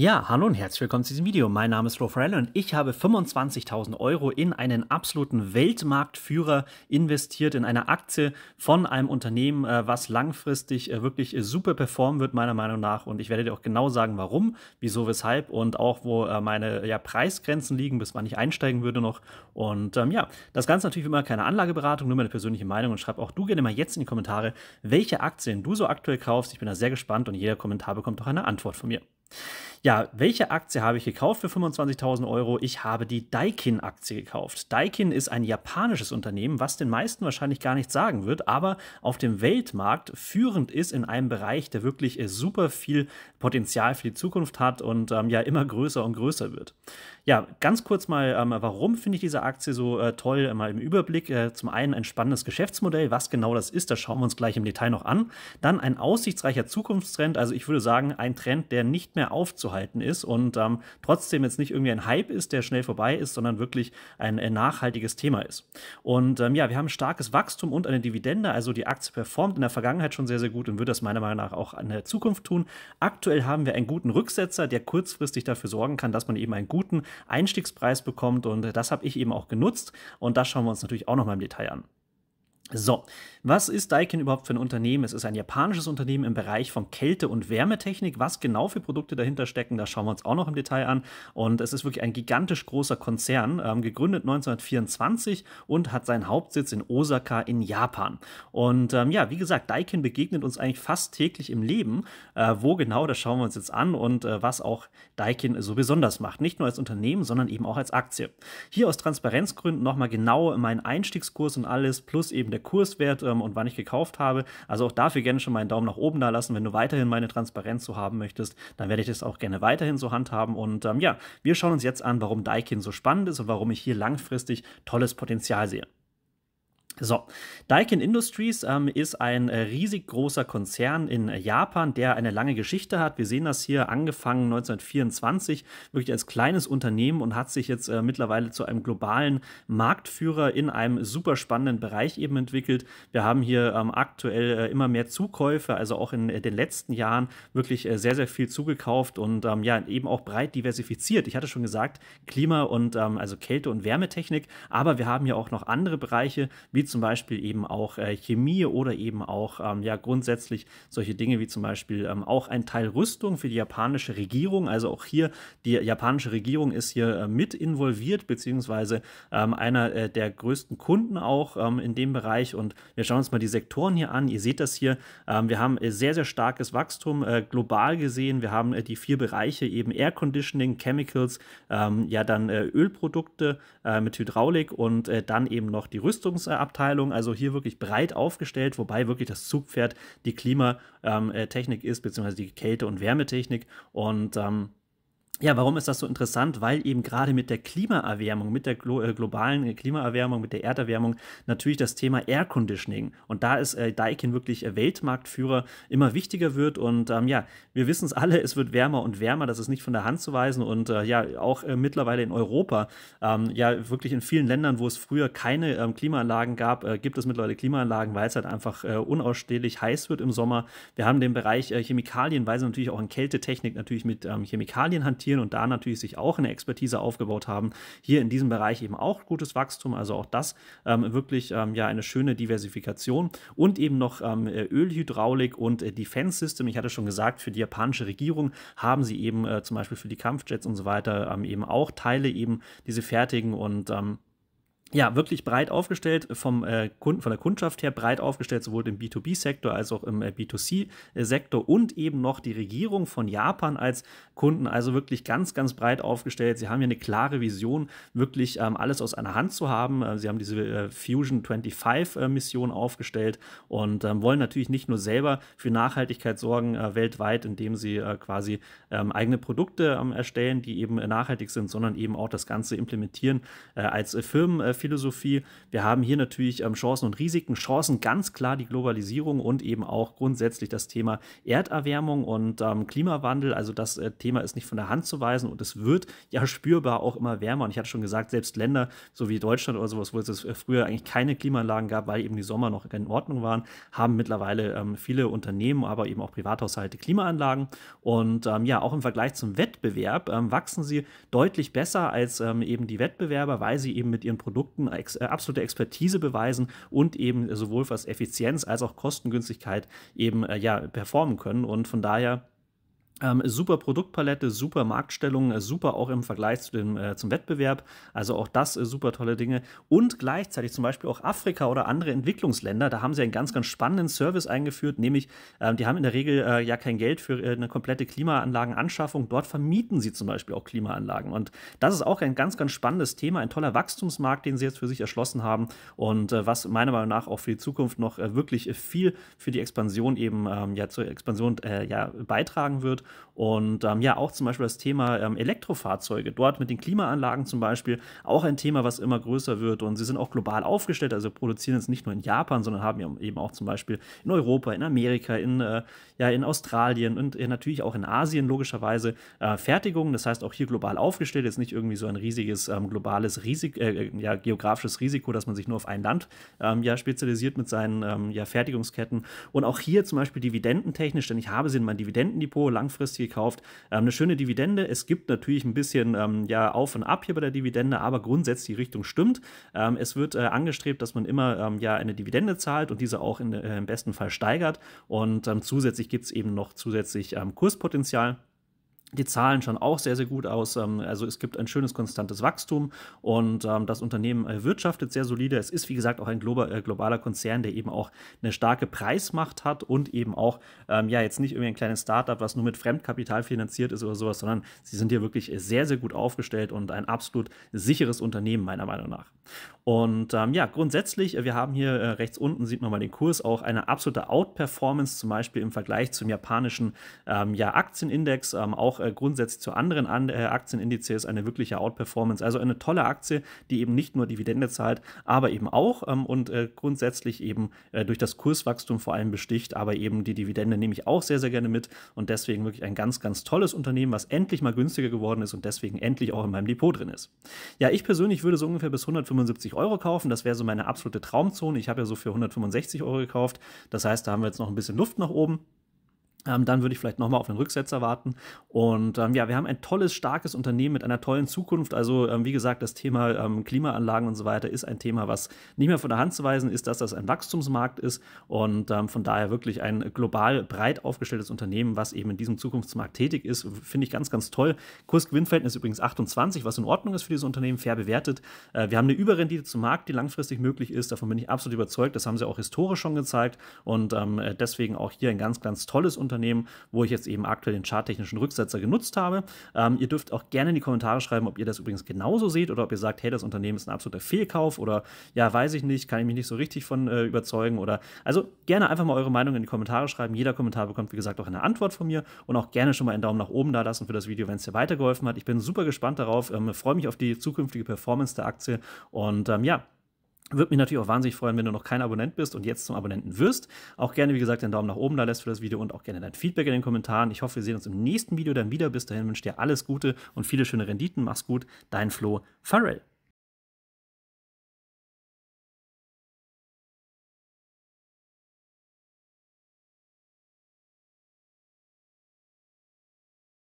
Ja, hallo und herzlich willkommen zu diesem Video. Mein Name ist Flo Farrell und ich habe 25.000 Euro in einen absoluten Weltmarktführer investiert, in eine Aktie von einem Unternehmen, äh, was langfristig äh, wirklich äh, super performen wird, meiner Meinung nach. Und ich werde dir auch genau sagen, warum, wieso, weshalb und auch, wo meine ja, Preisgrenzen liegen, bis wann ich einsteigen würde noch. Und ähm, ja, das Ganze natürlich wie immer keine Anlageberatung, nur meine persönliche Meinung und schreib auch du gerne mal jetzt in die Kommentare, welche Aktien du so aktuell kaufst. Ich bin da sehr gespannt und jeder Kommentar bekommt auch eine Antwort von mir. Ja, welche Aktie habe ich gekauft für 25.000 Euro? Ich habe die Daikin-Aktie gekauft. Daikin ist ein japanisches Unternehmen, was den meisten wahrscheinlich gar nichts sagen wird, aber auf dem Weltmarkt führend ist in einem Bereich, der wirklich äh, super viel Potenzial für die Zukunft hat und ähm, ja immer größer und größer wird. Ja, ganz kurz mal, ähm, warum finde ich diese Aktie so äh, toll? Mal im Überblick. Äh, zum einen ein spannendes Geschäftsmodell, was genau das ist, das schauen wir uns gleich im Detail noch an. Dann ein aussichtsreicher Zukunftstrend, also ich würde sagen, ein Trend, der nicht mehr aufzuhalten ist und ähm, trotzdem jetzt nicht irgendwie ein Hype ist, der schnell vorbei ist, sondern wirklich ein, ein nachhaltiges Thema ist. Und ähm, ja, wir haben starkes Wachstum und eine Dividende, also die Aktie performt in der Vergangenheit schon sehr, sehr gut und wird das meiner Meinung nach auch in der Zukunft tun. Aktuell haben wir einen guten Rücksetzer, der kurzfristig dafür sorgen kann, dass man eben einen guten Einstiegspreis bekommt und das habe ich eben auch genutzt und das schauen wir uns natürlich auch nochmal im Detail an. So, was ist Daikin überhaupt für ein Unternehmen? Es ist ein japanisches Unternehmen im Bereich von Kälte- und Wärmetechnik. Was genau für Produkte dahinter stecken, das schauen wir uns auch noch im Detail an. Und es ist wirklich ein gigantisch großer Konzern, ähm, gegründet 1924 und hat seinen Hauptsitz in Osaka in Japan. Und ähm, ja, wie gesagt, Daikin begegnet uns eigentlich fast täglich im Leben. Äh, wo genau, das schauen wir uns jetzt an und äh, was auch Daikin so besonders macht. Nicht nur als Unternehmen, sondern eben auch als Aktie. Hier aus Transparenzgründen nochmal genau meinen Einstiegskurs und alles, plus eben der der Kurswert ähm, und wann ich gekauft habe. Also auch dafür gerne schon mal einen Daumen nach oben da lassen. Wenn du weiterhin meine Transparenz so haben möchtest, dann werde ich das auch gerne weiterhin so handhaben. Und ähm, ja, wir schauen uns jetzt an, warum Daikin so spannend ist und warum ich hier langfristig tolles Potenzial sehe. So, Daikin Industries ähm, ist ein äh, riesig großer Konzern in Japan, der eine lange Geschichte hat. Wir sehen das hier angefangen 1924, wirklich als kleines Unternehmen und hat sich jetzt äh, mittlerweile zu einem globalen Marktführer in einem super spannenden Bereich eben entwickelt. Wir haben hier ähm, aktuell äh, immer mehr Zukäufe, also auch in äh, den letzten Jahren wirklich äh, sehr, sehr viel zugekauft und ähm, ja, eben auch breit diversifiziert. Ich hatte schon gesagt, Klima und ähm, also Kälte- und Wärmetechnik, aber wir haben hier auch noch andere Bereiche, wie zum Beispiel eben auch äh, Chemie oder eben auch ähm, ja grundsätzlich solche Dinge wie zum Beispiel ähm, auch ein Teil Rüstung für die japanische Regierung. Also auch hier die japanische Regierung ist hier äh, mit involviert beziehungsweise ähm, einer äh, der größten Kunden auch ähm, in dem Bereich. Und wir schauen uns mal die Sektoren hier an. Ihr seht das hier. Ähm, wir haben äh, sehr sehr starkes Wachstum äh, global gesehen. Wir haben äh, die vier Bereiche eben Air Conditioning, Chemicals, ähm, ja dann Ölprodukte mit Hydraulik und dann eben noch die Rüstungsabteilung. Abteilung, also hier wirklich breit aufgestellt, wobei wirklich das Zugpferd die Klimatechnik ähm, äh, ist, beziehungsweise die Kälte- und Wärmetechnik. Und ähm, ja, warum ist das so interessant? Weil eben gerade mit der Klimaerwärmung, mit der glo äh, globalen äh, Klimaerwärmung, mit der Erderwärmung natürlich das Thema Air Conditioning und da ist äh, Daikin wirklich äh, Weltmarktführer immer wichtiger wird und ähm, ja, wir wissen es alle, es wird wärmer und wärmer, das ist nicht von der Hand zu weisen und äh, ja, auch äh, mittlerweile in Europa, ähm, ja, wirklich in vielen Ländern, wo es früher keine ähm, Klimaanlagen gab, äh, gibt es mittlerweile Klimaanlagen, weil es halt einfach unausstehlich heiß wird im Sommer. Wir haben den Bereich Chemikalien, weil sie natürlich auch in Kältetechnik natürlich mit ähm, Chemikalien hantieren investieren und da natürlich sich auch eine Expertise aufgebaut haben, hier in diesem Bereich eben auch gutes Wachstum, also auch das ähm, wirklich ähm, ja eine schöne Diversifikation und eben noch ähm, äh, Ölhydraulik und äh, Defense System. Ich hatte schon gesagt, für die japanische Regierung haben sie eben äh, zum Beispiel für die Kampfjets und so weiter ähm, eben auch Teile eben diese fertigen und ähm, ja, wirklich breit aufgestellt, vom äh, Kunden, von der Kundschaft her breit aufgestellt, sowohl im B2B-Sektor als auch im äh, B2C-Sektor und eben noch die Regierung von Japan als Kunden, also wirklich ganz, ganz breit aufgestellt. Sie haben ja eine klare Vision, wirklich ähm, alles aus einer Hand zu haben. Äh, sie haben diese äh, Fusion 25-Mission äh, aufgestellt und ähm, wollen natürlich nicht nur selber für Nachhaltigkeit sorgen äh, weltweit, indem sie quasi ähm, eigene Produkte ähm, erstellen, die eben nachhaltig sind, sondern eben auch das Ganze implementieren als Firmen. Philosophie. Wir haben hier natürlich ähm, Chancen und Risiken. Chancen ganz klar die Globalisierung und eben auch grundsätzlich das Thema Erderwärmung und ähm, Klimawandel. Also das äh, Thema ist nicht von der Hand zu weisen und es wird ja spürbar auch immer wärmer. Und ich hatte schon gesagt, selbst Länder so wie Deutschland oder sowas, wo es äh, früher eigentlich keine Klimaanlagen gab, weil eben die Sommer noch in Ordnung waren, haben mittlerweile ähm, viele Unternehmen, aber eben auch Privathaushalte Klimaanlagen. Und ähm, ja, auch im Vergleich zum Wettbewerb ähm, wachsen sie deutlich besser als ähm, eben die Wettbewerber, weil sie eben mit ihren Produkten Produkten äh, absolute Expertise beweisen und eben sowohl was Effizienz als auch Kostengünstigkeit eben äh, ja performen können. Und von daher ähm, super Produktpalette, super Marktstellung, äh, super auch im Vergleich zu dem, äh, zum Wettbewerb. Also auch das äh, super tolle Dinge. Und gleichzeitig zum Beispiel auch Afrika oder andere Entwicklungsländer, da haben sie einen ganz, ganz spannenden Service eingeführt, nämlich ähm, die haben in der Regel äh, ja kein Geld für äh, eine komplette Klimaanlagenanschaffung. Dort vermieten sie zum Beispiel auch Klimaanlagen. Und das ist auch ein ganz, ganz spannendes Thema, ein toller Wachstumsmarkt, den sie jetzt für sich erschlossen haben und was meiner Meinung nach auch für die Zukunft noch wirklich viel für die Expansion eben ähm, ja zur Expansion ja, beitragen wird. Und ähm, ja, auch zum Beispiel das Thema ähm, Elektrofahrzeuge. Dort mit den Klimaanlagen zum Beispiel auch ein Thema, was immer größer wird. Und sie sind auch global aufgestellt, also produzieren jetzt nicht nur in Japan, sondern haben eben auch zum Beispiel in Europa, in Amerika, in, äh, ja, in Australien und äh, natürlich auch in Asien logischerweise äh, Fertigungen. Das heißt auch hier global aufgestellt, jetzt nicht irgendwie so ein riesiges ähm, globales Risiko, äh, äh, ja, geografisches Risiko, dass man sich nur auf ein Land ähm, ja, spezialisiert mit seinen ähm, ja, Fertigungsketten. Und auch hier zum Beispiel dividendentechnisch, denn ich habe sie in meinem Dividendendepot langfristig langfristig gekauft. Ähm, eine schöne Dividende. Es gibt natürlich ein bisschen ähm, ja, auf und ab hier bei der Dividende, aber grundsätzlich die Richtung stimmt. Ähm, es wird äh, angestrebt, dass man immer ähm, ja eine Dividende zahlt und diese auch in, äh, im besten Fall steigert. Und ähm, zusätzlich gibt es eben noch zusätzlich ähm, Kurspotenzial die Zahlen schon auch sehr, sehr gut aus. Ähm, also es gibt ein schönes, konstantes Wachstum und ähm, das Unternehmen wirtschaftet sehr solide. Es ist, wie gesagt, auch ein äh, globaler Konzern, der eben auch eine starke Preismacht hat und eben auch, ähm, ja, jetzt nicht irgendwie ein kleines Startup, was nur mit Fremdkapital finanziert ist oder sowas, sondern sie sind hier wirklich sehr, sehr gut aufgestellt und ein absolut sicheres Unternehmen, meiner Meinung nach. Und ähm, ja, grundsätzlich, äh, wir haben hier äh, rechts unten, sieht man mal den Kurs, auch eine absolute Outperformance, zum Beispiel im Vergleich zum japanischen ähm, ja, Aktienindex, ähm, auch äh, grundsätzlich zu anderen An äh, Aktienindizes eine wirkliche Outperformance. Also eine tolle Aktie, die eben nicht nur Dividende zahlt, aber eben auch ähm, und äh, grundsätzlich eben äh, durch das Kurswachstum vor allem besticht. Aber eben die Dividende nehme ich auch sehr, sehr gerne mit und deswegen wirklich ein ganz, ganz tolles Unternehmen, was endlich mal günstiger geworden ist und deswegen endlich auch in meinem Depot drin ist. Ja, ich persönlich würde so ungefähr bis 175 Euro kaufen. Das wäre so meine absolute Traumzone. Ich habe ja so für 165 Euro gekauft. Das heißt, da haben wir jetzt noch ein bisschen Luft nach oben. Ähm, dann würde ich vielleicht nochmal auf den Rücksetzer warten. Und ähm, ja, wir haben ein tolles, starkes Unternehmen mit einer tollen Zukunft. Also, ähm, wie gesagt, das Thema ähm, Klimaanlagen und so weiter ist ein Thema, was nicht mehr von der Hand zu weisen ist, dass das ein Wachstumsmarkt ist. Und ähm, von daher wirklich ein global breit aufgestelltes Unternehmen, was eben in diesem Zukunftsmarkt tätig ist, finde ich ganz, ganz toll. Kurs-Gewinn-Verhältnis übrigens 28, was in Ordnung ist für dieses Unternehmen, fair bewertet. Äh, wir haben eine Überrendite zum Markt, die langfristig möglich ist. Davon bin ich absolut überzeugt. Das haben sie auch historisch schon gezeigt. Und ähm, äh, deswegen auch hier ein ganz, ganz tolles Unternehmen. Unternehmen, wo ich jetzt eben aktuell den charttechnischen Rücksetzer genutzt habe. Ähm, ihr dürft auch gerne in die Kommentare schreiben, ob ihr das übrigens genauso seht oder ob ihr sagt, hey, das Unternehmen ist ein absoluter Fehlkauf oder ja, weiß ich nicht, kann ich mich nicht so richtig von äh, überzeugen oder also gerne einfach mal eure Meinung in die Kommentare schreiben. Jeder Kommentar bekommt, wie gesagt, auch eine Antwort von mir und auch gerne schon mal einen Daumen nach oben da lassen für das Video, wenn es dir weitergeholfen hat. Ich bin super gespannt darauf, ähm, freue mich auf die zukünftige Performance der Aktie und ähm, ja, würde mich natürlich auch wahnsinnig freuen, wenn du noch kein Abonnent bist und jetzt zum Abonnenten wirst. Auch gerne, wie gesagt, den Daumen nach oben da lässt für das Video und auch gerne dein Feedback in den Kommentaren. Ich hoffe, wir sehen uns im nächsten Video dann wieder. Bis dahin wünsche ich dir alles Gute und viele schöne Renditen. Mach's gut, dein Flo Farrell.